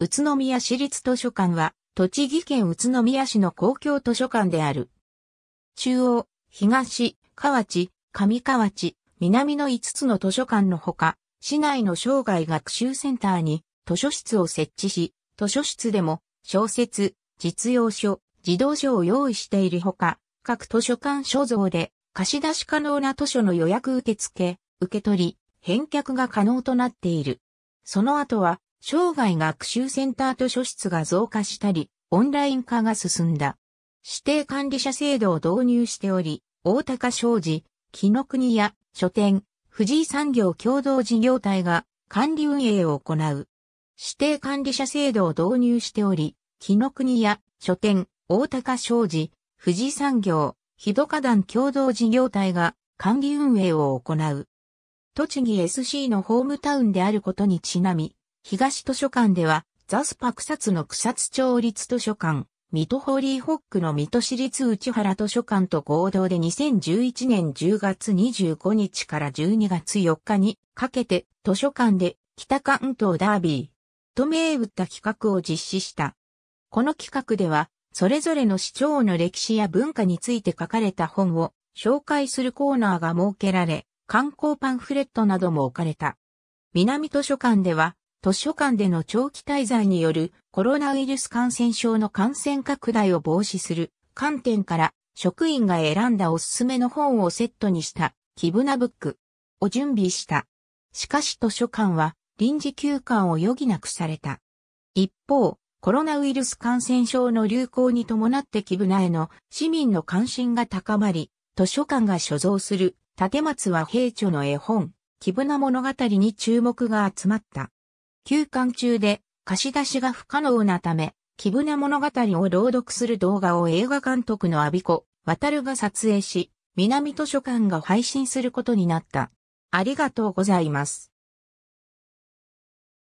宇都宮市立図書館は、栃木県宇都宮市の公共図書館である。中央、東、河内、上河内、南の5つの図書館のほか、市内の生涯学習センターに図書室を設置し、図書室でも小説、実用書、児童書を用意しているほか、各図書館所蔵で貸し出し可能な図書の予約受付、受け取り、返却が可能となっている。その後は生涯学習センター図書室が増加したり、オンライン化が進んだ。指定管理者制度を導入しており、大高商事、木の国や書店、藤井産業共同事業体が管理運営を行う。指定管理者制度を導入しており、木の国や書店、大高商事、藤井産業、日か団共同事業体が管理運営を行う。栃木 SC のホームタウンであることにちなみ、東図書館では、ザスパ草津の草津町立図書館、水戸ホーリーホックの水戸市立内原図書館と合同で2011年10月25日から12月4日にかけて図書館で北関東ダービーと銘打った企画を実施した。この企画では、それぞれの市長の歴史や文化について書かれた本を紹介するコーナーが設けられ、観光パンフレットなども置かれた。南図書館では、図書館での長期滞在によるコロナウイルス感染症の感染拡大を防止する観点から職員が選んだおすすめの本をセットにしたキブナブックを準備した。しかし図書館は臨時休館を余儀なくされた。一方、コロナウイルス感染症の流行に伴ってキブナへの市民の関心が高まり、図書館が所蔵する立松は平著の絵本、キブナ物語に注目が集まった。休館中で貸し出しが不可能なため、貴部な物語を朗読する動画を映画監督の阿ビ子、渡が撮影し、南図書館が配信することになった。ありがとうございます。